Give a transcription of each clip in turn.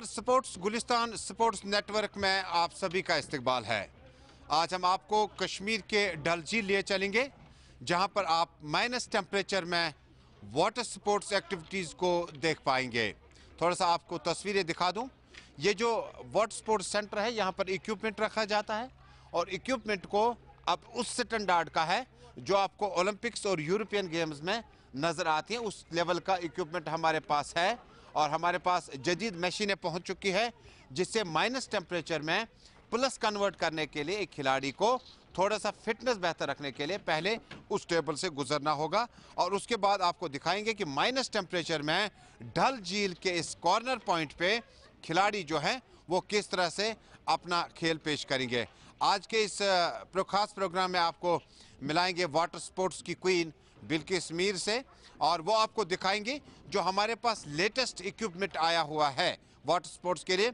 नमस्कार sports गुलिस्तान sports network में आप सभी का इस्तकबाल है आज हम आपको कश्मीर के डल झील लिए चलेंगे जहां पर आप माइनस टेम्परेचर में वाटर स्पोर्ट्स एक्टिविटीज़ को देख पाएंगे थोड़ा सा आपको तस्वीरें दिखा दूं ये जो वाटर स्पोर्ट्स सेंटर है यहाँ पर इक्विपमेंट रखा जाता है और इक्विपमेंट को अब उस स्टैंडार्ड का है जो आपको ओलंपिक्स और यूरोपियन गेम्स में नज़र आती है उस लेवल का इक्विपमेंट हमारे पास है और हमारे पास जदीद मशीनें पहुंच चुकी है जिससे माइनस टेम्परेचर में प्लस कन्वर्ट करने के लिए एक खिलाड़ी को थोड़ा सा फिटनेस बेहतर रखने के लिए पहले उस टेबल से गुजरना होगा और उसके बाद आपको दिखाएंगे कि माइनस टेम्परेचर में ढल झील के इस कॉर्नर पॉइंट पे खिलाड़ी जो है वो किस तरह से अपना खेल पेश करेंगे आज के इस खास प्रोग्राम में आपको मिलाएंगे वाटर स्पोर्ट्स की क्वीन बिल्किस मीर से और वो आपको दिखाएंगे जो हमारे पास लेटेस्ट इक्विपमेंट आया हुआ है वाटर स्पोर्ट्स के लिए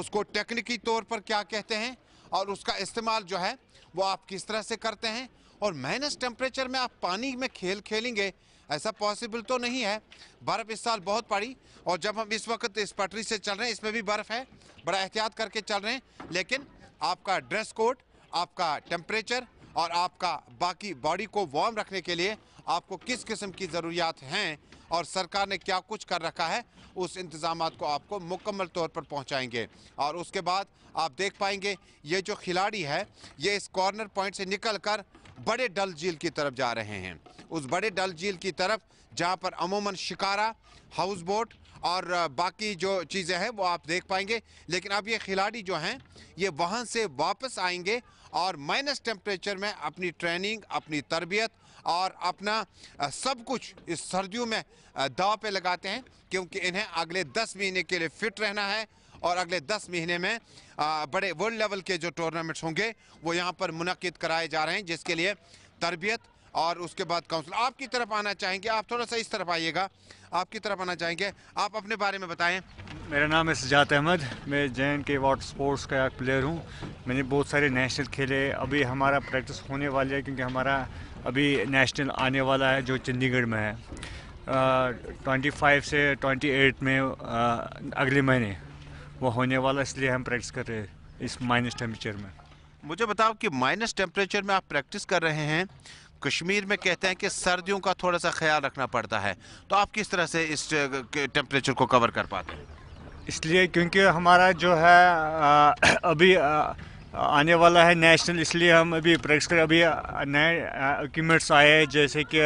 उसको टेक्निकी तौर पर क्या कहते हैं और उसका इस्तेमाल जो है वो आप किस तरह से करते हैं और माइनस टेम्परेचर में आप पानी में खेल खेलेंगे ऐसा पॉसिबल तो नहीं है बर्फ़ इस साल बहुत पड़ी और जब हम इस वक्त इस पटरी से चल रहे हैं इसमें भी बर्फ़ है बड़ा एहतियात करके चल रहे हैं लेकिन आपका ड्रेस कोड आपका टेम्परेचर और आपका बाकी बॉडी को वार्म रखने के लिए आपको किस किस्म की ज़रूरियात हैं और सरकार ने क्या कुछ कर रखा है उस इंतजाम को आपको मुकम्मल तौर पर पहुँचाएंगे और उसके बाद आप देख पाएंगे ये जो खिलाड़ी है ये इस कॉर्नर पॉइंट से निकल कर बड़े डल झील की तरफ जा रहे हैं उस बड़े डल झील की तरफ जहाँ पर अमूमन शिकारा हाउस बोट और बाकी जो चीज़ें हैं वो आप देख पाएंगे लेकिन अब ये खिलाड़ी जो हैं ये वहाँ से वापस आएंगे और माइनस टेम्परेचर में अपनी ट्रेनिंग अपनी तरबियत और अपना सब कुछ इस सर्दियों में दाव पे लगाते हैं क्योंकि इन्हें अगले दस महीने के लिए फिट रहना है और अगले दस महीने में बड़े वर्ल्ड लेवल के जो टूर्नामेंट्स होंगे वो यहाँ पर मुनद कराए जा रहे हैं जिसके लिए तरबियत और उसके बाद काउंसिल आपकी तरफ आना चाहेंगे आप थोड़ा सा इस तरफ आइएगा आपकी तरफ आना चाहेंगे आप अपने बारे में बताएं मेरा नाम है सजात अहमद मैं जे के वाटर स्पोर्ट्स का एक प्लेयर हूँ मैंने बहुत सारे नेशनल खेले अभी हमारा प्रैक्टिस होने वाली है क्योंकि हमारा अभी नेशनल आने वाला है जो चंडीगढ़ में है ट्वेंटी फाइव से ट्वेंटी एट में आ, अगले महीने वो होने वाला इसलिए हम प्रैक्टिस कर रहे हैं इस माइनस टेम्परेचर में मुझे बताओ कि माइनस टेम्परेचर में आप प्रैक्टिस कर रहे हैं कश्मीर में कहते हैं कि सर्दियों का थोड़ा सा ख्याल रखना पड़ता है तो आप किस तरह से इस टेम्परेचर को कवर कर पाते हैं इसलिए क्योंकि हमारा जो है आ, अभी आ, आने वाला है नेशनल इसलिए हम अभी प्रैक्टिस कर अभी नए इक्विपमेंट्स आए हैं जैसे कि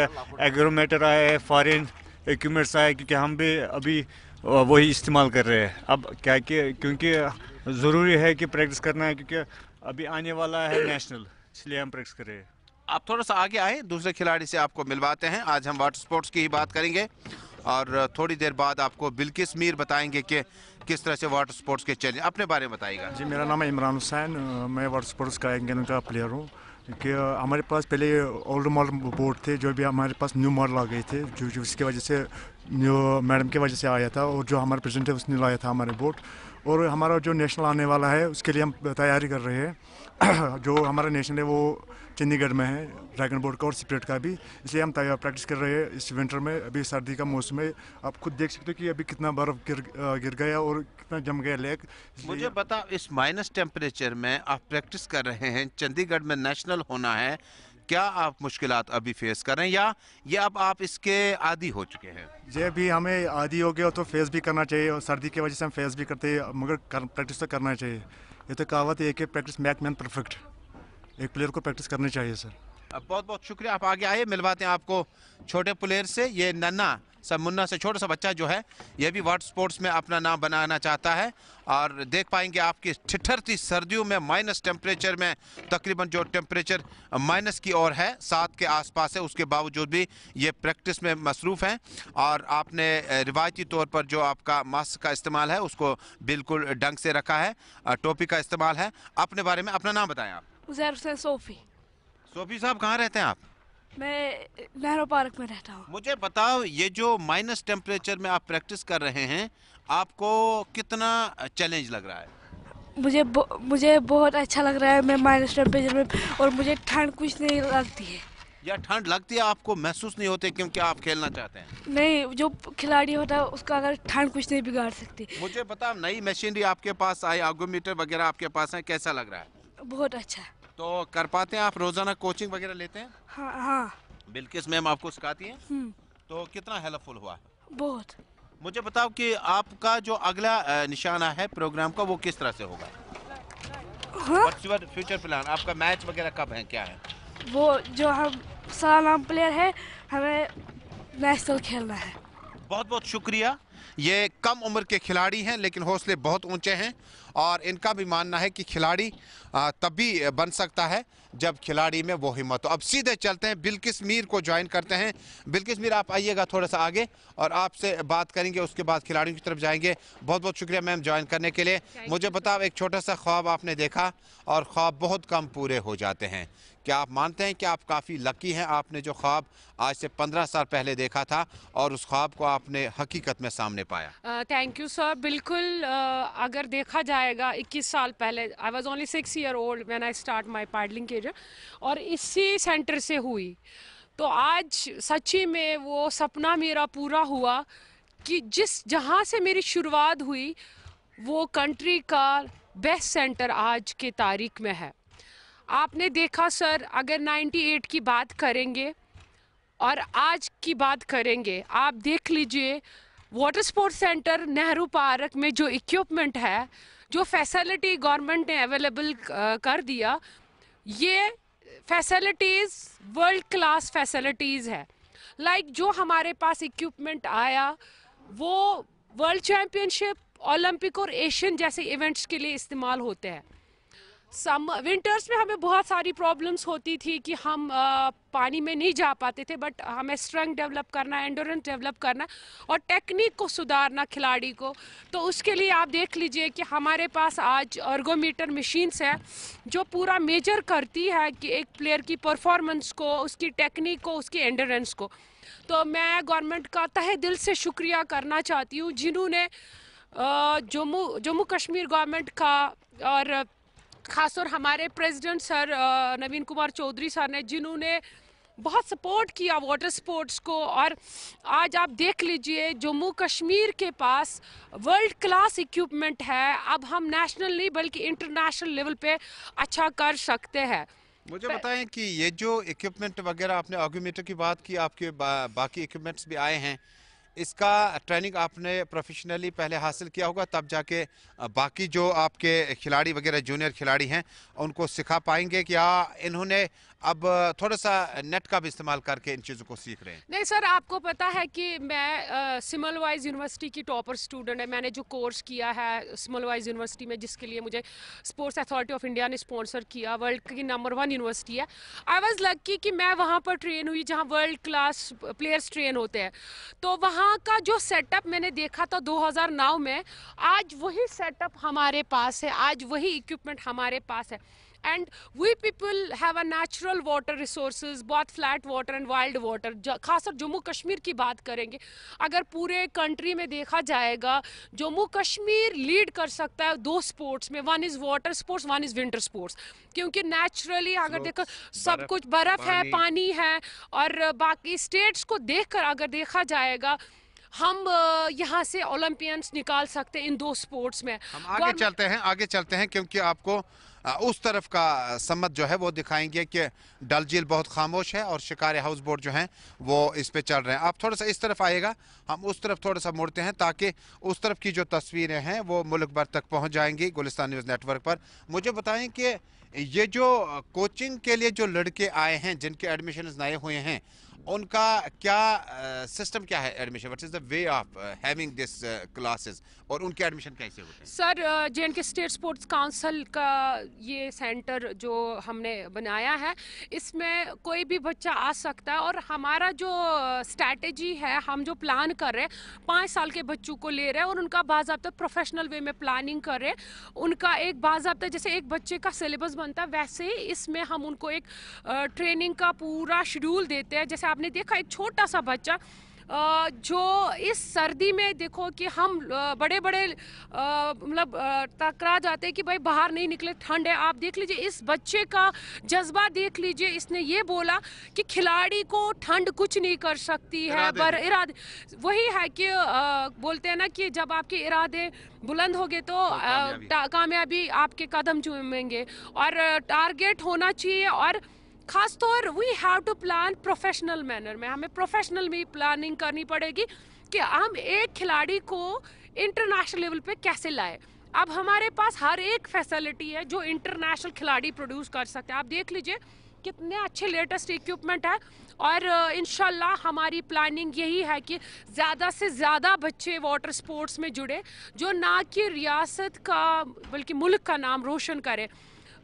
एग्रोमीटर आए हैं फॉरन इक्विपमेंट्स आए क्योंकि हम भी अभी वही इस्तेमाल कर रहे हैं अब क्या कि क्योंकि ज़रूरी है कि प्रैक्टिस करना है क्योंकि अभी आने वाला है नेशनल इसलिए हम प्रैक्टिस कर रहे हैं आप थोड़ा सा आगे आए दूसरे खिलाड़ी से आपको मिलवाते हैं आज हम वाटर स्पोर्ट्स की ही बात करेंगे और थोड़ी देर बाद आपको बिल्किस मीर बताएंगे कि किस तरह से वाटर स्पोर्ट्स के चैलेंज अपने बारे में बताइएगा जी मेरा नाम है इमरान हुसैन मैं वाटर स्पोर्ट्स का इंग्लैंड का प्लेयर हूँ कि हमारे पास पहले ओल्ड मॉडल बोर्ड थे जो भी हमारे पास न्यू मॉडल आ गए थे जो जिसकी वजह से न्यू मैडम की वजह से आया था और जो हमारे प्रेजेंट है उसने लाया था हमारे बोर्ड और हमारा जो नेशनल आने वाला है उसके लिए हम तैयारी कर रहे हैं जो हमारा नेशनल है वो चंडीगढ़ में है ड्रैगन बोर्ड का और सिपरेट का भी इसलिए हम प्रैक्टिस कर रहे हैं इस विंटर में अभी सर्दी का मौसम है आप खुद देख सकते हो कि अभी कितना बर्फ गिर गिर गया और कितना जम गया लेक मुझे बता इस माइनस टेम्परेचर में आप प्रैक्टिस कर रहे हैं चंडीगढ़ में नेशनल होना है क्या आप मुश्किल अभी फेस कर रहे हैं या ये अब आप इसके आदि हो चुके हैं ये भी हमें आदि हो गया तो फेस भी करना चाहिए और सर्दी की वजह से हम फेस भी करते हैं मगर कर, प्रैक्टिस तो करना चाहिए ये तो कहावत है कि प्रैक्टिस मैक मैन परफेक्ट एक प्लेयर को प्रैक्टिस करनी चाहिए सर बहुत बहुत शुक्रिया आप आगे आए मिलवाते हैं आपको छोटे प्लेयर से ये नन्ना सब मुन्ना से छोटा सा बच्चा जो है ये भी वाटर स्पोर्ट्स में अपना नाम बनाना चाहता है और देख पाएंगे आपकी ठिठरती सर्दियों में माइनस टेम्परेचर में तकरीबन जो टेम्परेचर माइनस की ओर है सात के आसपास है उसके बावजूद भी ये प्रैक्टिस में मसरूफ़ हैं और आपने रिवायती तौर पर जो आपका मास्क का इस्तेमाल है उसको बिल्कुल ढंग से रखा है टोपी का इस्तेमाल है अपने बारे में अपना नाम बताएँ आप उजैर हुसैन सोफी सोफी साहब कहाँ रहते हैं आप मैं नेहरू पार्क में रहता हूँ मुझे बताओ ये जो माइनस टेम्परेचर में आप प्रैक्टिस कर रहे हैं आपको कितना चैलेंज लग रहा है मुझे मुझे बहुत अच्छा लग रहा है मैं माइनस टेम्परेचर में और मुझे ठंड कुछ नहीं लगती है या ठंड लगती है आपको महसूस नहीं होते क्योंकि आप खेलना चाहते हैं नहीं जो खिलाड़ी होता है उसका अगर ठंड कुछ नहीं बिगाड़ सकती मुझे बताओ नई मशीनरी आपके पास आई आगोमीटर वगैरह आपके पास है कैसा लग रहा है बहुत अच्छा तो कर पाते हैं आप रोजाना कोचिंग वगैरह लेते हैं हाँ हाँ बिल्किस मैम आपको सिखाती हैं हम्म। तो कितना हेल्पफुल हुआ बहुत मुझे बताओ कि आपका जो अगला निशाना है प्रोग्राम का वो किस तरह से होगा हाँ? फ्यूचर प्लान आपका मैच वगैरह कब है क्या है वो जो हम सलाम प्लेयर है हमें नेशनल तो खेलना है बहुत बहुत शुक्रिया ये कम उम्र के खिलाड़ी हैं लेकिन हौसले बहुत ऊंचे हैं और इनका भी मानना है कि खिलाड़ी तभी बन सकता है जब खिलाड़ी में वो हिम्मत हो अब सीधे चलते हैं बिल्किस मीर को ज्वाइन करते हैं बिल्किस मीर आप आइएगा थोड़ा सा आगे और आपसे बात करेंगे उसके बाद खिलाड़ियों की तरफ जाएंगे बहुत बहुत शुक्रिया मैम ज्वाइन करने के लिए मुझे बताओ एक छोटा सा ख्वाब आपने देखा और ख्वाब बहुत कम पूरे हो जाते हैं क्या आप मानते हैं कि आप काफ़ी लकी हैं आपने जो ख्वाब आज से पंद्रह साल पहले देखा था और उस ख्वाब को आपने हकीकत में सामने पाया थैंक यू सर बिल्कुल uh, अगर देखा जाएगा 21 साल पहले I was only six year old man I start my paddling career और इसी सेंटर से हुई तो आज सच्ची में वो सपना मेरा पूरा हुआ कि जिस जहाँ से मेरी शुरुआत हुई वो कंट्री का बेस्ट सेंटर आज के तारीख में है आपने देखा सर अगर 98 की बात करेंगे और आज की बात करेंगे आप देख लीजिए water sports centre Nehru park में जो इक्विपमेंट है जो फैसिलिटी गवर्नमेंट ने अवेलेबल कर दिया ये फैसिलिटीज़ वर्ल्ड क्लास फैसिलिटीज़ है लाइक like जो हमारे पास इक्विपमेंट आया वो वर्ल्ड चैम्पियनशिप ओलंपिक और एशियन जैसे इवेंट्स के लिए इस्तेमाल होते हैं सम विंटर्स में हमें बहुत सारी प्रॉब्लम्स होती थी कि हम आ, पानी में नहीं जा पाते थे बट हमें स्ट्रेंथ डेवलप करना एंडोरेंस डेवलप करना और टेक्निक को सुधारना खिलाड़ी को तो उसके लिए आप देख लीजिए कि हमारे पास आज अर्गोमीटर मशीन्स है जो पूरा मेजर करती है कि एक प्लेयर की परफॉर्मेंस को उसकी टेक्निक को उसकी एंडोरेंस को तो मैं गवर्नमेंट का तहे दिल से शुक्रिया करना चाहती हूँ जिन्होंने जम्मू जम्मू कश्मीर गवर्नमेंट का और खासतौर हमारे president sir Naveen Kumar Chaudhary sir ने जिन्होंने बहुत सपोर्ट किया वाटर स्पोर्ट्स को और आज आप देख लीजिए जम्मू कश्मीर के पास वर्ल्ड क्लास इक्विपमेंट है अब हम नेशनल नहीं बल्कि इंटरनेशनल लेवल पे अच्छा कर सकते हैं मुझे बताएं कि ये जो इक्विपमेंट वगैरह आपने ऑग्यूमीटर की बात की आपके बा, बाकी इक्विपमेंट्स भी आए हैं इसका ट्रेनिंग आपने प्रोफेशनली पहले हासिल किया होगा तब जाके बाकी जो आपके खिलाड़ी वगैरह जूनियर खिलाड़ी हैं उनको सिखा पाएंगे क्या हाँ, इन्होंने अब थोड़ा सा नेट का भी इस्तेमाल करके इन चीज़ों को सीख रहे हैं नहीं सर आपको पता है कि मैं सिमल वाइज यूनिवर्सिटी की टॉपर स्टूडेंट है मैंने जो कोर्स किया है सिमल वाइज यूनिवर्सिटी में जिसके लिए मुझे स्पोर्ट्स अथॉरिटी ऑफ इंडिया ने स्पॉन्सर किया वर्ल्ड की नंबर वन यूनिवर्सिटी है आई वॉज लक्की कि मैं वहाँ पर ट्रेन हुई जहाँ वर्ल्ड क्लास प्लेयर्स ट्रेन होते हैं तो वहाँ का जो सेटअप मैंने देखा था दो में आज वही सेटअप हमारे पास है आज वही इक्विपमेंट हमारे पास है and we people have a natural water resources बहुत flat water and wild water खासकर जम्मू कश्मीर की बात करेंगे अगर पूरे कंट्री में देखा जाएगा जम्मू कश्मीर लीड कर सकता है दो स्पोर्ट्स में one is water sports one is winter sports क्योंकि नेचुरली अगर देखो सब कुछ बर्फ़ है पानी है और बाकी स्टेट्स को देख कर अगर देखा जाएगा हम यहाँ से ओलंपियंस निकाल सकते हैं इन दो स्पोर्ट्स में हम आगे चलते हैं आगे चलते हैं क्योंकि आपको उस तरफ का सम्मत जो है वो दिखाएंगे कि डल झील बहुत खामोश है और शिकार हाउस बोट जो हैं वो इस पर चल रहे हैं आप थोड़ा सा इस तरफ आएगा हम उस तरफ थोड़ा सा मुड़ते हैं ताकि उस तरफ की जो तस्वीरें हैं वो मुल्क भर तक पहुँच जाएंगी गुलिस्तान न्यूज़ नेटवर्क पर मुझे बताएँ कि ये जो कोचिंग के लिए जो लड़के आए हैं जिनके एडमिशन नए हुए हैं उनका क्या सिस्टम क्या है admission what is the way of having this classes और उनके एडमिशन कैसे होते हैं sir J and K state sports council का ये सेंटर जो हमने बनाया है इसमें कोई भी बच्चा आ सकता है और हमारा जो स्ट्रेटजी है हम जो प्लान कर रहे हैं पाँच साल के बच्चों को ले रहे हैं और उनका बाबा प्रोफेशनल वे में प्लानिंग कर रहे हैं उनका एक बाबा जैसे एक बच्चे का सिलेबस बनता है वैसे ही इसमें हम उनको एक ट्रेनिंग का पूरा शेड्यूल देते हैं जैसे आपने देखा एक छोटा सा बच्चा जो इस सर्दी में देखो कि हम बड़े बड़े मतलब टकरा जाते हैं कि भाई बाहर नहीं निकले ठंड है आप देख लीजिए इस बच्चे का जज्बा देख लीजिए इसने ये बोला कि खिलाड़ी को ठंड कुछ नहीं कर सकती है पर इरादे वही है कि आ, बोलते हैं ना कि जब आपके इरादे बुलंद हो गए तो, तो कामयाबी आपके कदम चूमेंगे और टारगेट होना चाहिए और खासतौर we have to plan professional manner में हमें प्रोफेशनल में प्लानिंग करनी पड़ेगी कि हम एक खिलाड़ी को इंटरनेशनल लेवल पे कैसे लाए अब हमारे पास हर एक फैसिलिटी है जो इंटरनेशनल खिलाड़ी प्रोड्यूस कर सकते हैं आप देख लीजिए कितने अच्छे लेटेस्ट इक्विपमेंट है और इन हमारी प्लानिंग यही है कि ज़्यादा से ज़्यादा बच्चे वाटर स्पोर्ट्स में जुड़े जो ना कि रियासत का बल्कि मुल्क का नाम रोशन करें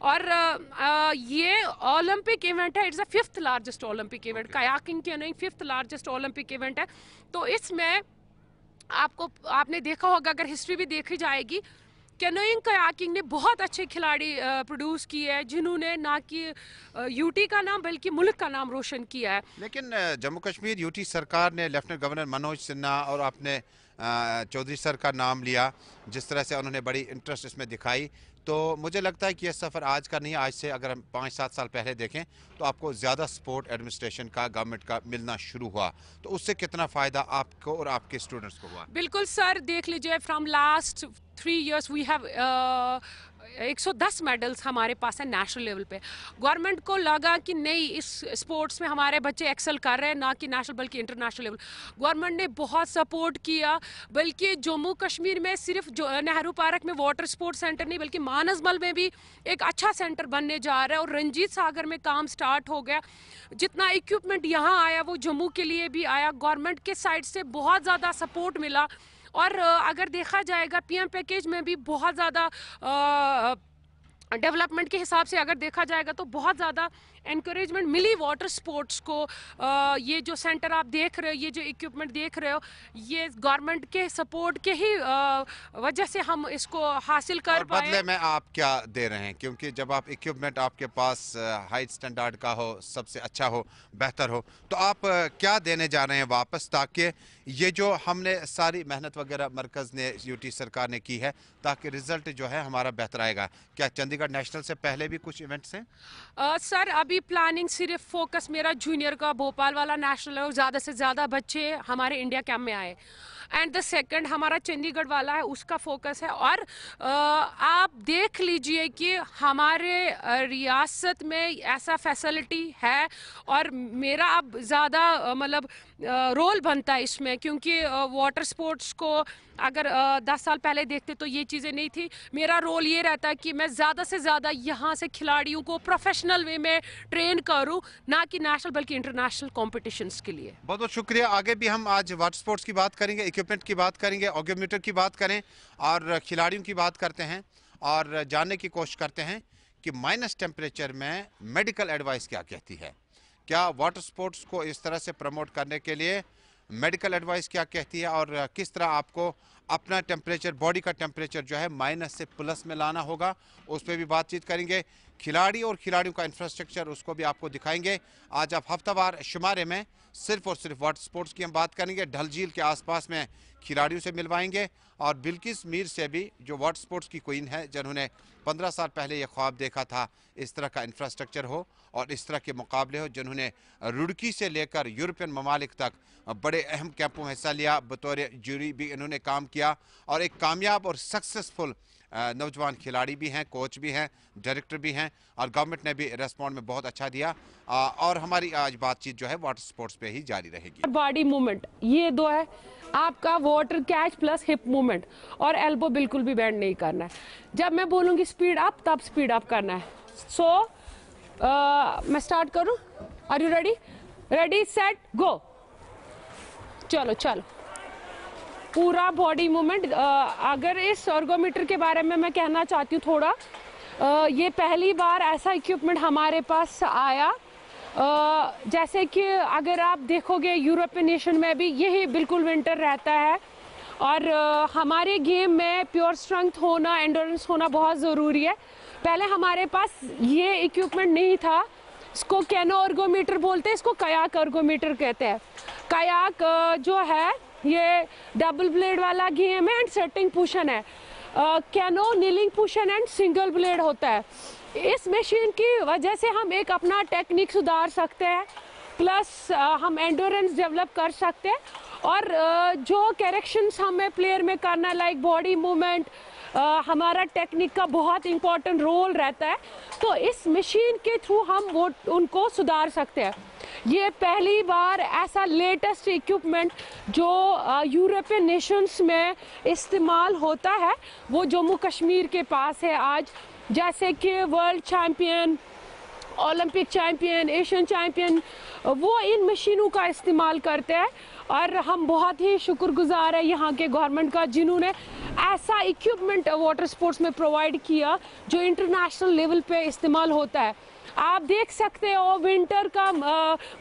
और ये ओलंपिक इवेंट है it's a fifth largest Olympic event kayaking के नहीं फिफ्थ लार्जेस्ट ओलंपिक इवेंट है तो इसमें आपको आपने देखा होगा अगर हिस्ट्री भी देखी जाएगी कैनोइंग कयाकिंग ने बहुत अच्छे खिलाड़ी प्रोड्यूस किए हैं जिन्होंने ना कि यूटी का नाम बल्कि मुल्क का नाम रोशन किया है लेकिन जम्मू कश्मीर यूटी सरकार ने लेफ्टिनेंट गवर्नर मनोज सिन्हा और आपने चौधरी सर का नाम लिया जिस तरह से उन्होंने बड़ी इंटरेस्ट इसमें दिखाई तो मुझे लगता है कि यह सफ़र आज का नहीं आज से अगर हम पाँच सात साल पहले देखें तो आपको ज़्यादा सपोर्ट एडमिनिस्ट्रेशन का गवर्नमेंट का मिलना शुरू हुआ तो उससे कितना फ़ायदा आपको और आपके स्टूडेंट्स को हुआ बिल्कुल सर देख लीजिए from last three years we have 110 medals हमारे पास हैं नेशनल लेवल पे गवर्नमेंट को लगा कि नहीं इस स्पोर्ट्स में हमारे बच्चे एक्सेल कर रहे हैं ना कि नेशनल बल्कि इंटरनेशनल लेवल गवर्नमेंट ने बहुत सपोर्ट किया बल्कि जम्मू कश्मीर में सिर्फ जो नेहरू पार्क में वाटर स्पोर्ट्स सेंटर नहीं बल्कि मानसमल में भी एक अच्छा सेंटर बनने जा रहा है और रंजीत सागर में काम स्टार्ट हो गया जितना इक्विपमेंट यहाँ आया वो जम्मू के लिए भी आया गवर्नमेंट के साइड से बहुत ज़्यादा सपोर्ट मिला और अगर देखा जाएगा पीएम पैकेज में भी बहुत ज़्यादा डेवलपमेंट के हिसाब से अगर देखा जाएगा तो बहुत ज़्यादा इनक्रेजमेंट मिली वाटर स्पोर्ट्स को आ, ये जो सेंटर आप देख रहे हो ये जो इक्विपमेंट देख रहे हो ये गवर्नमेंट के सपोर्ट के ही वजह से हम इसको हासिल कर पाए बदले में आप क्या दे रहे हैं क्योंकि जब आप इक्विपमेंट आपके पास हाई स्टैंडर्ड का हो सबसे अच्छा हो बेहतर हो तो आप क्या देने जा रहे हैं वापस ताकि ये जो हमने सारी मेहनत वगैरह मरकज़ ने यूटी सरकार ने की है ताकि रिज़ल्ट जो है हमारा बेहतर आएगा क्या चंडीगढ़ नेशनल से पहले भी कुछ इवेंट्स हैं सर अभी अभी प्लानिंग सिर्फ फोकस मेरा जूनियर का भोपाल वाला नेशनल है ज़्यादा से ज़्यादा बच्चे हमारे इंडिया कैम्प में आए एंड द सेकंड हमारा चंडीगढ़ वाला है उसका फोकस है और आप देख लीजिए कि हमारे रियासत में ऐसा फैसिलिटी है और मेरा अब ज़्यादा मतलब रोल बनता है इसमें क्योंकि वाटर स्पोर्ट्स को अगर दस साल पहले देखते तो ये चीज़ें नहीं थी मेरा रोल ये रहता है कि मैं ज़्यादा से ज़्यादा यहाँ से खिलाड़ियों को प्रोफेशनल वे में ट्रेन करूँ ना कि नेशनल बल्कि इंटरनेशनल कॉम्पिटिशन के लिए बहुत बहुत शुक्रिया आगे भी हम आज वाटर स्पोर्ट्स की बात करेंगे इक्विपमेंट की बात करेंगे ऑगोमीटर की बात करें और खिलाड़ियों की बात करते हैं और जानने की कोशिश करते हैं कि माइनस टेम्परेचर में मेडिकल एडवाइस क्या कहती है क्या वाटर स्पोर्ट्स को इस तरह से प्रमोट करने के लिए मेडिकल एडवाइस क्या कहती है और किस तरह आपको अपना टेम्परेचर बॉडी का टेम्परेचर जो है माइनस से प्लस में लाना होगा उस पर भी बातचीत करेंगे खिलाड़ी और खिलाड़ियों का इंफ्रास्ट्रक्चर उसको भी आपको दिखाएंगे आज आप हफ्तावार शुमारे में सिर्फ और सिर्फ वाटर स्पोर्ट्स की हम बात करेंगे ढल झील के आसपास में खिलाड़ियों से मिलवाएंगे और बिल्किस मीर से भी जो वाटर स्पोर्ट्स की क्वीन है जिन्होंने पंद्रह साल पहले ये ख्वाब देखा था इस तरह का इंफ्रास्ट्रक्चर हो और इस तरह के मुकाबले हो जिन्होंने रुड़की से लेकर यूरोपियन ममालिक तक बड़े अहम कैंपों में हिस्सा लिया बतौर जूरी भी इन्होंने काम किया किया और एक कामयाब और सक्सेसफुल नौजवान खिलाड़ी भी हैं कोच भी हैं डायरेक्टर भी हैं और गवर्नमेंट ने भी रेस्पॉन्ड में बहुत अच्छा दिया और हमारी आज बातचीत जो है वाटर स्पोर्ट्स पे ही जारी रहेगी बॉडी मूवमेंट ये दो है आपका water catch plus hip movement और एल्बो बिल्कुल भी बैंड नहीं करना है जब मैं बोलूँगी स्पीड अप तब स्पीड अप करना है सो so, मैं स्टार्ट करूँ are you ready ready set go चलो चलो पूरा बॉडी मूवमेंट अगर इस ऑर्गोमीटर के बारे में मैं कहना चाहती हूँ थोड़ा आ, ये पहली बार ऐसा इक्विपमेंट हमारे पास आया आ, जैसे कि अगर आप देखोगे यूरोपियन नेशन में भी यही बिल्कुल विंटर रहता है और आ, हमारे गेम में प्योर स्ट्रेंथ होना एंडोरेंस होना बहुत ज़रूरी है पहले हमारे पास ये इक्विपमेंट नहीं था इसको कैनो ऑर्गोमीटर बोलते हैं इसको कयाक ऑर्गोमीटर कहते हैं कयाक जो है ये डबल ब्लेड वाला घी है एंड सेटिंग पुशन है canoe kneeling position and single blade होता है इस मशीन की वजह से हम एक अपना टेक्निक सुधार सकते हैं प्लस हम एंडोरेंस डेवलप कर सकते हैं और जो करेक्शंस हमें प्लेयर में करना लाइक बॉडी मूवमेंट आ, हमारा टेक्निक का बहुत इम्पोर्टेंट रोल रहता है तो इस मशीन के थ्रू हम वो उनको सुधार सकते हैं ये पहली बार ऐसा लेटेस्ट इक्विपमेंट जो यूरोपियन नेशंस में इस्तेमाल होता है वो जम्मू कश्मीर के पास है आज जैसे कि world champion Olympic champion Asian champion वो इन मशीनों का इस्तेमाल करते हैं और हम बहुत ही शुक्रगुजार है यहाँ के गवर्नमेंट का जिन्होंने ऐसा इक्विपमेंट वाटर स्पोर्ट्स में प्रोवाइड किया जो इंटरनेशनल लेवल पे इस्तेमाल होता है आप देख सकते हो विंटर का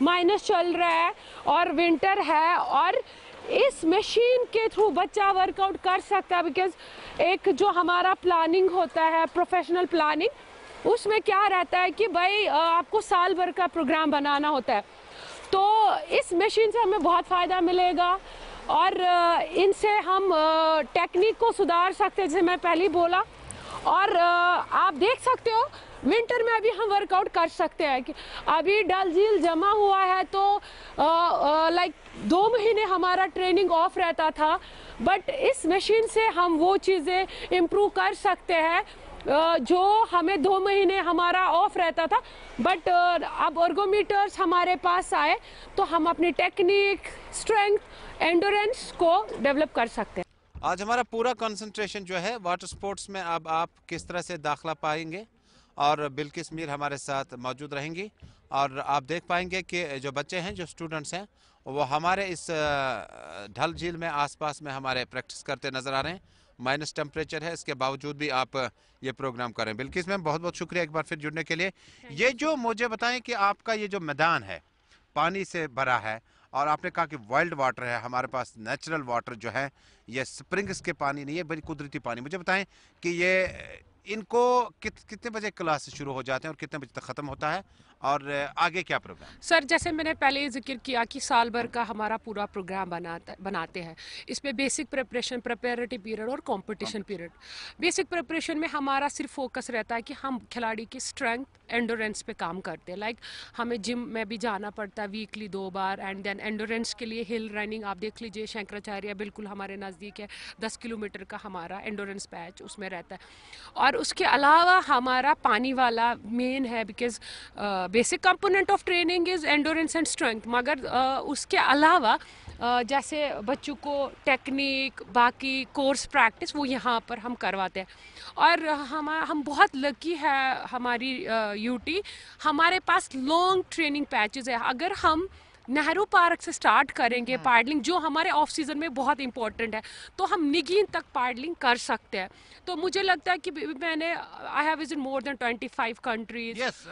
माइनस चल रहा है और विंटर है और इस मशीन के थ्रू बच्चा वर्कआउट कर सकता है बिकॉज एक जो हमारा प्लानिंग होता है प्रोफेशनल प्लानिंग उसमें क्या रहता है कि भाई आपको साल भर का प्रोग्राम बनाना होता है तो इस मशीन से हमें बहुत फ़ायदा मिलेगा और इनसे हम टेक्निक को सुधार सकते हैं जैसे मैं पहले बोला और आप देख सकते हो विंटर में अभी हम वर्कआउट कर सकते हैं कि अभी डल झील जमा हुआ है तो लाइक दो महीने हमारा ट्रेनिंग ऑफ रहता था बट इस मशीन से हम वो चीज़ें इम्प्रूव कर सकते हैं जो हमें दो महीने हमारा ऑफ रहता था बट अब ऑर्गोमीटर्स हमारे पास आए तो हम अपनी टेक्निक स्ट्रेंथ एंडोरेंस को डेवलप कर सकते हैं आज हमारा पूरा कंसंट्रेशन जो है वाटर स्पोर्ट्स में अब आप किस तरह से दाखला पाएंगे और बिल्किस मीर हमारे साथ मौजूद रहेंगी और आप देख पाएंगे कि जो बच्चे हैं जो स्टूडेंट्स हैं वो हमारे इस ढल झील में आसपास में हमारे प्रैक्टिस करते नज़र आ रहे हैं माइनस टेम्परेचर है इसके बावजूद भी आप ये प्रोग्राम करें बिल्किस मैम बहुत बहुत शुक्रिया एक बार फिर जुड़ने के लिए ये जो मुझे बताएं कि आपका ये जो मैदान है पानी से भरा है और आपने कहा कि वाइल्ड वाटर है हमारे पास नेचुरल वाटर जो है ये स्प्रिंग्स के पानी नहीं है बड़ी कुदरती पानी मुझे बताएं कि ये इनको कित, कितने बजे क्लास शुरू हो जाते हैं और कितने बजे तक ख़त्म होता है और आगे क्या प्रोग्राम सर जैसे मैंने पहले जिक्र किया कि साल भर का हमारा पूरा प्रोग्राम बनाता बनाते हैं इसमें बेसिक प्रिपरेशन प्रिपेरेटरी पीरियड और कंपटीशन पीरियड बेसिक प्रिपरेशन में हमारा सिर्फ फोकस रहता है कि हम खिलाड़ी की स्ट्रेंथ एंडोरेंस पे काम करते हैं लाइक हमें जिम में भी जाना पड़ता है वीकली दो बार एंड देन एंडोरेंस के लिए हिल रनिंग आप देख लीजिए शंकराचार्य बिल्कुल हमारे नज़दीक है दस किलोमीटर का हमारा एंडोरेंस पैच उसमें रहता है और उसके अलावा हमारा पानी वाला मेन है because basic component of training is endurance and strength मगर उसके अलावा जैसे बच्चों को टेक्निक बाकी कोर्स प्रैक्टिस वो यहाँ पर हम करवाते हैं और हम हम बहुत लकी है हमारी यूटी हमारे पास लॉन्ग ट्रेनिंग पैचेज़ है अगर हम नेहरू पार्क से स्टार्ट करेंगे पार्डलिंग हाँ। जो हमारे ऑफ सीज़न में बहुत इंपॉर्टेंट है तो हम निगीन तक पार्डलिंग कर सकते हैं तो मुझे लगता है कि मैंने I have visit more than 25 countries yes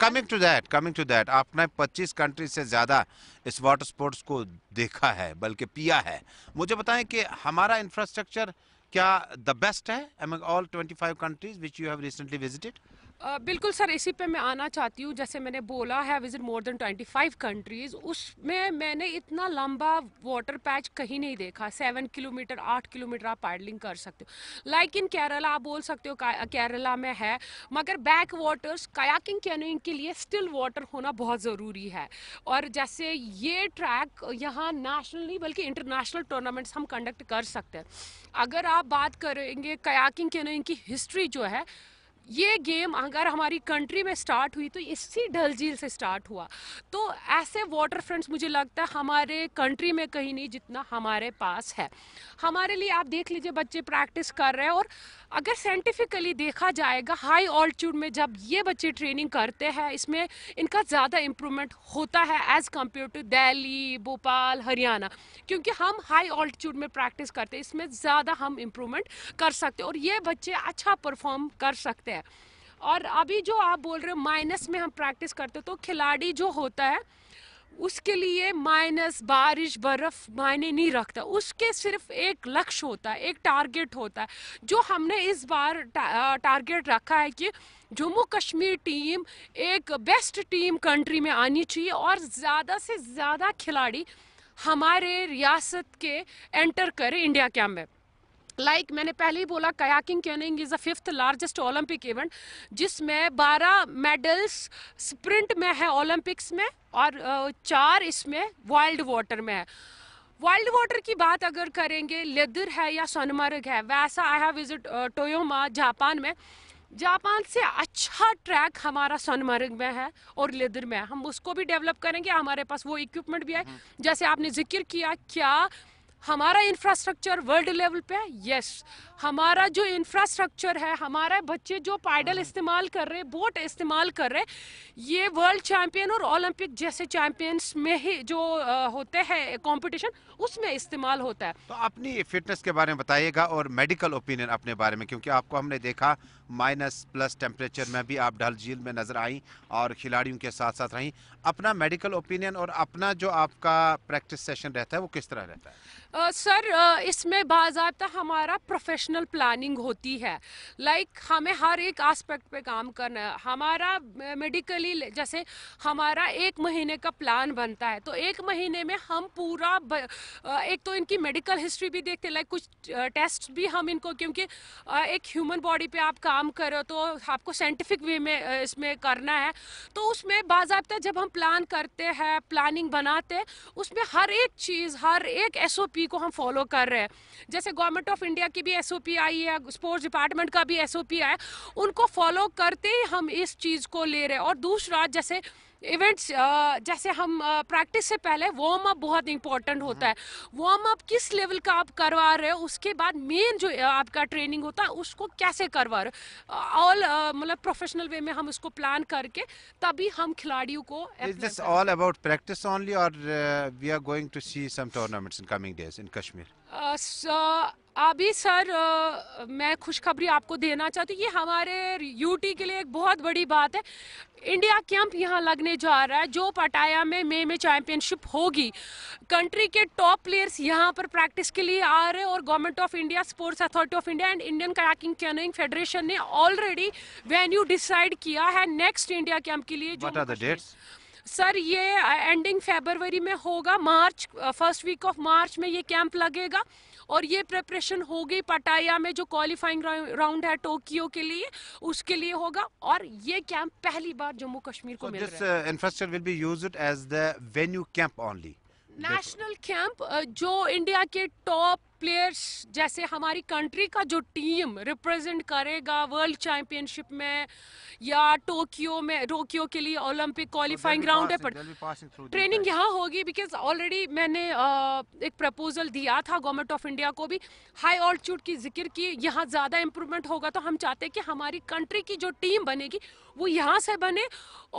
coming to that coming to that आपने 25 कंट्रीज से ज़्यादा इस वाटर स्पोर्ट्स को देखा है बल्कि पिया है मुझे बताएं कि हमारा इंफ्रास्ट्रक्चर क्या द बेस्ट है among all 25 countries which you have recently visited बिल्कुल सर इसी पे मैं आना चाहती हूँ जैसे मैंने बोला है विजिट मोर देन 25 कंट्रीज़ उसमें मैंने इतना लंबा वाटर पैच कहीं नहीं देखा सेवन किलोमीटर आठ किलोमीटर आप पैडलिंग कर सकते हो लाइक इन केरला आप बोल सकते हो केरला में है मगर बैक वाटर्स कायाकिंग कैनोइंग के लिए स्टिल वाटर होना बहुत ज़रूरी है और जैसे ये ट्रैक यहाँ नेशनल नहीं बल्कि इंटरनेशनल टूर्नामेंट्स हम कंडक्ट कर सकते हैं अगर आप बात करेंगे कयाकिंग कैनोइंग की हिस्ट्री जो है ये गेम अगर हमारी कंट्री में स्टार्ट हुई तो इसी डल झील से स्टार्ट हुआ तो ऐसे वाटर फ्रंट्स मुझे लगता है हमारे कंट्री में कहीं नहीं जितना हमारे पास है हमारे लिए आप देख लीजिए बच्चे प्रैक्टिस कर रहे हैं और अगर साइंटिफिकली देखा जाएगा हाई ऑल्टीट्यूड में जब ये बच्चे ट्रेनिंग करते हैं इसमें इनका ज़्यादा इम्प्रूवमेंट होता है as compare to Delhi Bhopal Haryana क्योंकि हम हाई ऑल्टीट्यूड में प्रैक्टिस करते हैं इसमें ज़्यादा हम इम्प्रूवमेंट कर सकते हैं और ये बच्चे अच्छा परफॉर्म कर सकते हैं और अभी जो आप बोल रहे हो माइनस में हम प्रैक्टिस करते तो खिलाड़ी जो होता है उसके लिए माइनस बारिश बर्फ़ मायने नहीं रखता उसके सिर्फ एक लक्ष्य होता है एक टारगेट होता है जो हमने इस बार टा, टारगेट रखा है कि जम्मू कश्मीर टीम एक बेस्ट टीम कंट्री में आनी चाहिए और ज़्यादा से ज़्यादा खिलाड़ी हमारे रियासत के एंटर करें इंडिया कैम्प में लाइक like, मैंने पहले ही बोला kayaking canoeing is the fifth largest Olympic event जिसमें 12 मेडल्स स्प्रिंट में है ओलंपिक्स में और चार इसमें वाइल्ड वाटर में है वाइल्ड वाटर की बात अगर करेंगे लेदर है या सोनमर्ग है वैसा I have visit Toyama Japan में जापान से अच्छा ट्रैक हमारा सोनमर्ग में है और लेदर में है हम उसको भी डेवलप करेंगे हमारे पास वो इक्विपमेंट भी है हम्म। जैसे आपने जिक्र किया क्या हमारा इंफ्रास्ट्रक्चर वर्ल्ड लेवल पे है यस हमारा जो इंफ्रास्ट्रक्चर है हमारे बच्चे जो पैडल हाँ। इस्तेमाल कर रहे बोट इस्तेमाल कर रहे ये वर्ल्ड चैम्पियन और ओलंपिक जैसे चैंपियंस में ही जो होते हैं कंपटीशन उसमें इस्तेमाल होता है तो अपनी फिटनेस के बारे में बताइएगा और मेडिकल ओपिनियन अपने बारे में क्योंकि आपको हमने देखा माइनस प्लस टेम्परेचर में भी आप डल झील में नजर आई और खिलाड़ियों के साथ साथ रहीं अपना मेडिकल ओपिनियन और अपना जो आपका प्रैक्टिस सेशन रहता है वो किस तरह रहता है सर uh, uh, इसमें बाजाबा हमारा प्रोफेशनल प्रोफेशनल प्लानिंग होती है लाइक like, हमें हर एक आस्पेक्ट पे काम करना है हमारा मेडिकली जैसे हमारा एक महीने का प्लान बनता है तो एक महीने में हम पूरा ब, एक तो इनकी मेडिकल हिस्ट्री भी देखते हैं लाइक कुछ टेस्ट भी हम इनको क्योंकि एक ह्यूमन बॉडी पे आप काम करो तो आपको साइंटिफिक वे में इसमें करना है तो उसमें बाबा जब हम प्लान करते हैं प्लानिंग बनाते हैं उसमें हर एक चीज़ हर एक एस को हम फॉलो कर रहे हैं जैसे गवर्नमेंट ऑफ इंडिया की भी एस एसओपी आई है स्पोर्ट्स डिपार्टमेंट का भी एसओपी आया उनको फॉलो करते ही हम इस चीज़ को ले रहे हैं और दूसरा जैसे इवेंट्स जैसे हम प्रैक्टिस से पहले वार्म अप बहुत इंपॉर्टेंट होता है वार्म हम्म। अप किस लेवल का आप करवा रहे हो उसके बाद मेन जो आपका ट्रेनिंग होता है उसको कैसे करवा रहे हो ऑल मतलब प्रोफेशनल वे में हम उसको प्लान करके तभी हम खिलाड़ियों को ऑल अबाउट प्रैक्टिस ओनली और we are going to see some tournaments in coming days in Kashmir अभी सर मैं खुशखबरी आपको देना चाहती हूँ ये हमारे यूटी के लिए एक बहुत बड़ी बात है इंडिया कैंप यहाँ लगने जा रहा है जो पटाया में मई में चैंपियनशिप होगी कंट्री के टॉप प्लेयर्स यहाँ पर प्रैक्टिस के लिए आ रहे हैं और Government of India Sports Authority of India and Indian kayaking canoeing federation ने ऑलरेडी वेन्यू डिसाइड किया है नेक्स्ट इंडिया कैंप के लिए जो सर ये एंडिंग फेबरवरी में होगा March first week of March में ये कैंप लगेगा और ये प्रिपरेशन हो गई पटाया में जो क्वालिफाइंग राउंड है टोक्यो के लिए उसके लिए होगा और ये कैंप पहली बार जम्मू कश्मीर को so मिल रहा है नेशनल uh, कैंप जो इंडिया के टॉप प्लेयर्स जैसे हमारी कंट्री का जो टीम रिप्रेजेंट करेगा वर्ल्ड चैंपियनशिप में या टोक्यो में टोक्यो के लिए ओलंपिक क्वालिफाइंग ग्राउंड है पर ट्रेनिंग यहाँ होगी बिकॉज ऑलरेडी मैंने एक प्रपोजल दिया था गवर्नमेंट ऑफ इंडिया को भी हाई ऑल्टीट्यूड की जिक्र की यहाँ ज़्यादा इम्प्रूवमेंट होगा तो हम चाहते हैं कि हमारी कंट्री की जो टीम बनेगी वो यहाँ से बने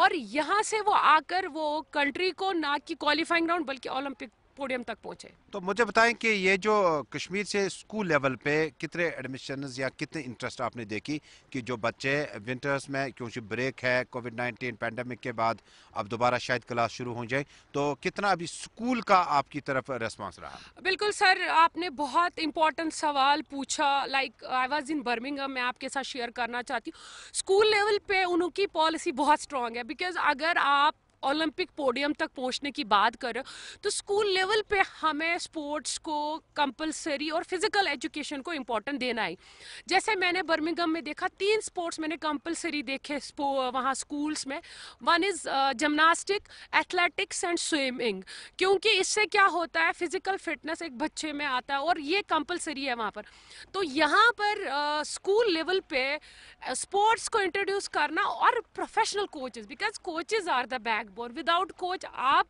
और यहाँ से वो आकर वो कंट्री को ना कि क्वालिफाइंग राउंड बल्कि ओलंपिक पोडियम तक पहुंचे तो मुझे बताएं कि ये जो कश्मीर से स्कूल लेवल पे कितने एडमिशन या कितने इंटरेस्ट आपने देखी कि जो बच्चे विंटर्स में क्योंकि ब्रेक है कोविड नाइन्टीन पैंडमिक के बाद अब दोबारा शायद क्लास शुरू हो जाए तो कितना अभी स्कूल का आपकी तरफ रेस्पॉन्स रहा बिल्कुल सर आपने बहुत इंपॉर्टेंट सवाल पूछा like I was in Birmingham मैं आपके साथ शेयर करना चाहती हूँ स्कूल लेवल पे उनकी पॉलिसी बहुत स्ट्रॉन्ग है बिकॉज अगर आप ओलंपिक पोडियम तक पहुंचने की बात कर रहे हो तो स्कूल लेवल पे हमें स्पोर्ट्स को कंपलसरी और फिजिकल एजुकेशन को इम्पोर्टेंट देना है जैसे मैंने बर्मिंगम में देखा तीन स्पोर्ट्स मैंने कंपलसरी देखे वहाँ स्कूल्स में one is gymnastic athletics and swimming क्योंकि इससे क्या होता है फिजिकल फिटनेस एक बच्चे में आता है और ये कंपलसरी है वहाँ पर तो यहाँ पर स्कूल uh, लेवल पे स्पोर्ट्स uh, को इंट्रोड्यूस करना और professional coaches because coaches are the back football without coach आप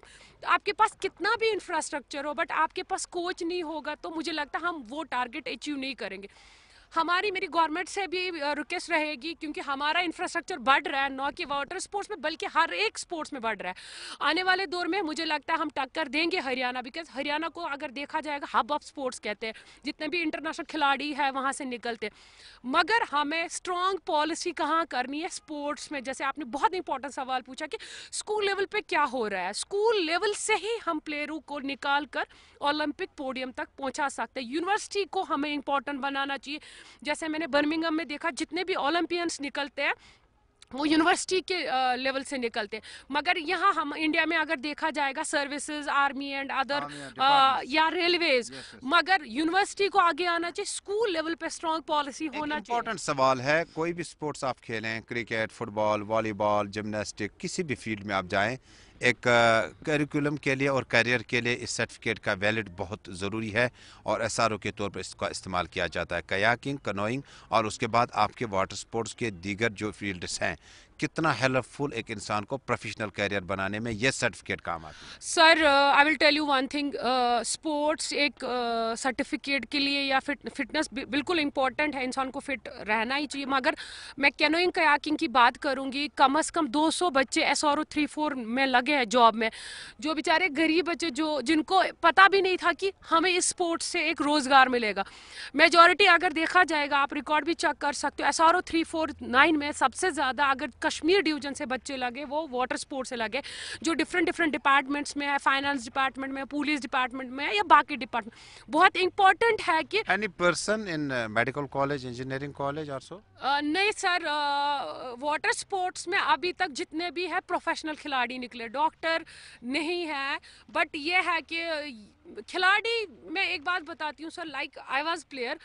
आपके पास कितना भी इंफ्रास्ट्रक्चर हो बट आपके पास कोच नहीं होगा तो मुझे लगता हम वो टारगेट अचीव नहीं करेंगे हमारी मेरी गवर्नमेंट से भी रिक्वेस्ट रहेगी क्योंकि हमारा इंफ्रास्ट्रक्चर बढ़ रहा है न कि वाटर स्पोर्ट्स में बल्कि हर एक स्पोर्ट्स में बढ़ रहा है आने वाले दौर में मुझे लगता है हम टक्कर देंगे हरियाणा बिकॉज हरियाणा को अगर देखा जाएगा हब ऑफ स्पोर्ट्स कहते हैं जितने भी इंटरनेशनल खिलाड़ी है वहाँ से निकलते मगर हमें स्ट्रॉन्ग पॉलिसी कहाँ करनी है स्पोर्ट्स में जैसे आपने बहुत इंपॉर्टेंट सवाल पूछा कि स्कूल लेवल पर क्या हो रहा है स्कूल लेवल से ही हम प्लेयरों को निकाल कर ओलंपिक पोडियम तक पहुँचा सकते हैं यूनिवर्सिटी को हमें इंपॉर्टेंट बनाना चाहिए जैसे मैंने बर्मिंगम में देखा जितने भी ओलंपियंस निकलते हैं वो यूनिवर्सिटी के लेवल से निकलते हैं मगर यहाँ हम इंडिया में अगर देखा जाएगा सर्विसेज आर्मी एंड अदर या रेलवेज मगर यूनिवर्सिटी को आगे आना चाहिए स्कूल लेवल पे स्ट्रॉन्ग पॉलिसी होना चाहिए इम्पोर्टेंट सवाल है कोई भी स्पोर्ट्स आप खेलें क्रिकेट फुटबॉल वॉलीबॉल जिमनास्टिक किसी भी फील्ड में आप जाएं एक करिकुलम के लिए और करियर के लिए इस सर्टिफिकेट का वैलिड बहुत ज़रूरी है और एस आर ओ के तौर पर इसका इस्तेमाल किया जाता है कयाकिंग कनोइंग और उसके बाद आपके वाटर स्पोर्ट्स के दीगर जो फील्ड्स हैं कितना हेल्पफुल एक इंसान को प्रोफेशनल कैरियर बनाने में ये सर्टिफिकेट काम आता है sir I will tell you one thing sports एक सर्टिफिकेट uh, के लिए या फिट फिटनेस बिल्कुल इंपॉर्टेंट है इंसान को फिट रहना ही चाहिए मगर मैं कैनोइंग कयाकिंग की बात करूँगी कम अज़ कम 200 बच्चे S R O three four में लगे हैं जॉब में जो बेचारे गरीब बच्चे जो जिनको पता भी नहीं था कि हमें इस स्पोर्ट्स से एक रोज़गार मिलेगा मेजोरिटी अगर देखा जाएगा आप रिकॉर्ड भी चेक कर सकते हो S R O three four nine में सबसे ज़्यादा अगर कश्मीर डिवीजन से बच्चे लगे वो वाटर स्पोर्ट्स से लगे जो डिफरेंट डिफरेंट डिपार्टमेंट्स में है फाइनेंस डिपार्टमेंट में पुलिस डिपार्टमेंट में या बाकी डिपार्टमेंट बहुत इंपॉर्टेंट है कि any person in medical college engineering college also नहीं सर वाटर स्पोर्ट्स में अभी तक जितने भी है प्रोफेशनल खिलाड़ी निकले डॉक्टर नहीं है बट ये है कि खिलाड़ी मैं एक बात बताती हूँ sir like I was player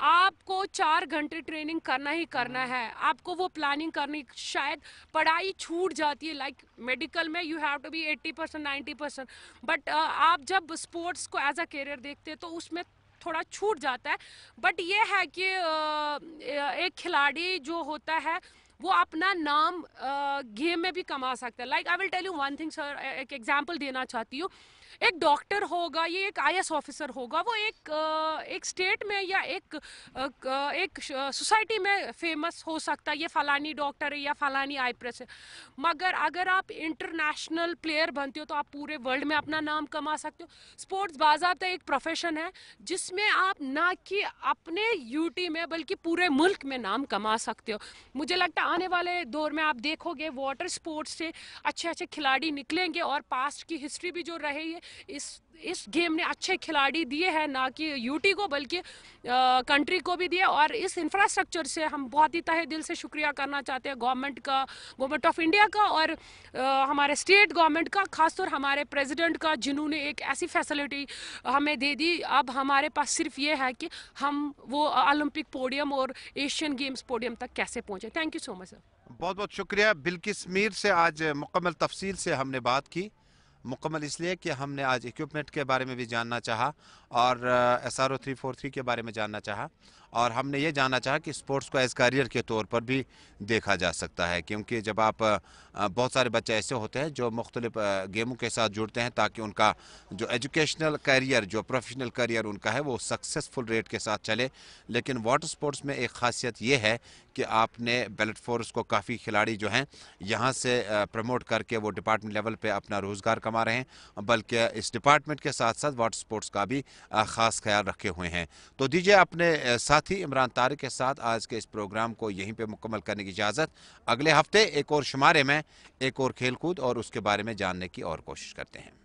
आपको चार घंटे ट्रेनिंग करना ही करना हाँ। है आपको वो प्लानिंग करनी शायद पढ़ाई छूट जाती है लाइक like मेडिकल में you have to be 80 percent ninety percent but आप जब स्पोर्ट्स को एज अ करियर देखते हैं तो उसमें थोड़ा छूट जाता है बट ये है कि uh, एक खिलाड़ी जो होता है वो अपना नाम गेम में भी कमा सकता है like I will tell you one thing sir एक एग्जाम्पल देना चाहती हूँ एक डॉक्टर होगा ये एक आईएएस ऑफिसर होगा वो एक एक स्टेट में या एक एक सोसाइटी में फेमस हो सकता है ये फलानी डॉक्टर है या फलानी आई प्रेस है मगर अगर आप इंटरनेशनल प्लेयर बनते हो तो आप पूरे वर्ल्ड में अपना नाम कमा सकते हो स्पोर्ट्स तो एक प्रोफेशन है जिसमें आप ना कि अपने यूटी में बल्कि पूरे मुल्क में नाम कमा सकते हो मुझे लगता है आने वाले दौर में आप देखोगे वाटर स्पोर्ट्स से अच्छे अच्छे खिलाड़ी निकलेंगे और पास्ट की हिस्ट्री भी जो रही है इस इस गेम ने अच्छे खिलाड़ी दिए हैं ना कि यूटी को बल्कि कंट्री को भी दिए और इस इंफ्रास्ट्रक्चर से हम बहुत ही तहे दिल से शुक्रिया करना चाहते हैं गवर्नमेंट का गवर्नमेंट ऑफ इंडिया का और आ, हमारे स्टेट गवर्नमेंट का खासतौर हमारे प्रेसिडेंट का जिन्होंने एक ऐसी फैसिलिटी हमें दे दी अब हमारे पास सिर्फ ये है कि हम वो ओलंपिक पोडियम और एशियन गेम्स पोडियम तक कैसे पहुँचे thank you so much sir बहुत बहुत शुक्रिया बिल्किस मीर से आज मुकम्मल तफसील से हमने बात की मुकम्मल इसलिए कि हमने आज इक्विपमेंट के बारे में भी जानना चाहा और S R O three four three के बारे में जानना चाहा और हमने ये जानना चाहा कि स्पोर्ट्स को एज करियर के तौर पर भी देखा जा सकता है क्योंकि जब आप बहुत सारे बच्चे ऐसे होते हैं जो मुख्तलिफ गेमों के साथ जुड़ते हैं ताकि उनका जो एजुकेशनल करियर जो प्रोफेशनल करियर उनका है वो सक्सेसफुल रेट के साथ चले लेकिन वाटर स्पोर्ट्स में एक खासियत ये है कि आपने बेल्ट फोर्स को काफ़ी खिलाड़ी जो हैं यहाँ से प्रमोट करके वो डिपार्टमेंट लेवल पर अपना रोज़गार कमा रहे हैं बल्कि इस डिपार्टमेंट के साथ साथ वाटर स्पोर्ट्स का भी ख़ास ख्याल रखे हुए हैं तो दीजिए अपने साथ साथ ही इमरान तारिक के साथ आज के इस प्रोग्राम को यहीं पर मुकम्मल करने की इजाज़त अगले हफ्ते एक और शुमारे में एक और खेलकूद और उसके बारे में जानने की और कोशिश करते हैं